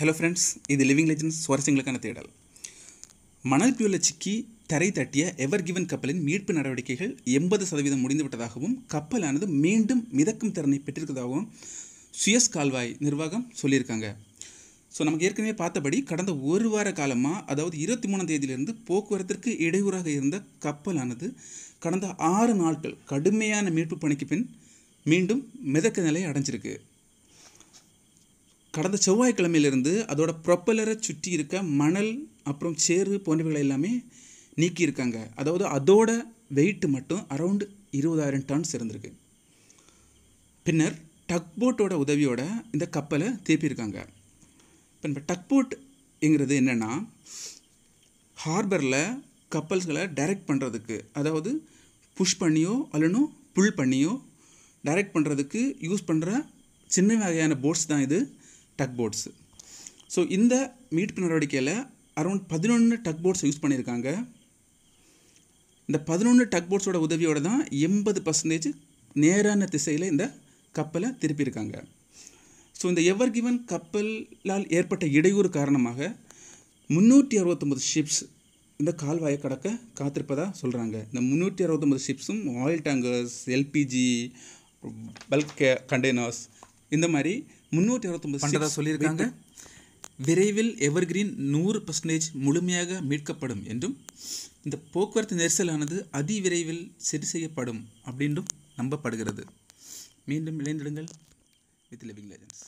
hello friends இது living legends சுவாரஸ்யங்களுக்கான தேடல் மணல் பியூல சிக்கி தரை தட்டிய எவர் கிவன் கப்பலின் மீட்பு நடவடிக்கைகள் எண்பது சதவீதம் முடிந்துவிட்டதாகவும் கப்பலானது மீண்டும் மிதக்கும் திறனை பெற்றிருக்கதாகவும் சுயஸ் கால்வாய் நிர்வாகம் சொல்லியிருக்காங்க ஸோ நமக்கு ஏற்கனவே பார்த்தபடி கடந்த ஒரு வார காலமாக அதாவது இருபத்தி மூணாம் தேதியிலிருந்து போக்குவரத்திற்கு இடையூறாக இருந்த கப்பலானது கடந்த ஆறு நாட்கள் கடுமையான மீட்பு பணிக்கு பின் மீண்டும் மிதக்க நிலை அடைஞ்சிருக்கு கடந்த செவ்வாய்க்கிழமையிலிருந்து அதோட ப்ரொப்பலரை சுற்றி இருக்க மணல் அப்புறம் சேறு போன்றவைகளை எல்லாமே நீக்கியிருக்காங்க அதாவது அதோட வெயிட் மட்டும் அரவுண்டு இருபதாயிரம் டன்ஸ் இருந்திருக்கு பின்னர் போட்டோட உதவியோட இந்த கப்பலை திருப்பியிருக்காங்க இப்போ இப்போ டக்போட்ங்கிறது என்னென்னா ஹார்பரில் கப்பல்ஸ்களை டைரக்ட் பண்ணுறதுக்கு அதாவது புஷ் பண்ணியோ அல்லனோ புல் பண்ணியோ டைரக்ட் பண்ணுறதுக்கு யூஸ் பண்ணுற சின்ன வகையான போட்ஸ் தான் இது டக் போட்ஸு ஸோ இந்த மீட்பு நடவடிக்கையில் அரௌண்ட் பதினொன்று டக் போட்ஸ் யூஸ் பண்ணியிருக்காங்க இந்த பதினொன்று டக் போட்ஸோட உதவியோடு தான் எண்பது பர்சன்டேஜ் நேரான திசையில் இந்த கப்பலை திருப்பியிருக்காங்க ஸோ இந்த எவர் கிவன் கப்பலால் ஏற்பட்ட இடையூறு காரணமாக முந்நூற்றி அறுபத்தொம்பது ஷிப்ஸ் இந்த கால்வாயை கடக்க காத்திருப்பதாக சொல்கிறாங்க இந்த முந்நூற்றி அறுபத்தொம்பது ஷிப்ஸும் oil tankers LPG bulk containers இந்த மாதிரி முன்னூற்றி இருபத்தொம்பது சொல்லியிருக்காங்க விரைவில் எவர்கிரீன் நூறு பர்சன்டேஜ் முழுமையாக மீட்கப்படும் என்றும் இந்த போக்குவரத்து நெரிசலானது அதிவிரைவில் சரி செய்யப்படும் அப்படின்றும் நம்பப்படுகிறது மீண்டும் இணைந்திடுங்கள் வித் லிவிங் லெஜன்ஸ்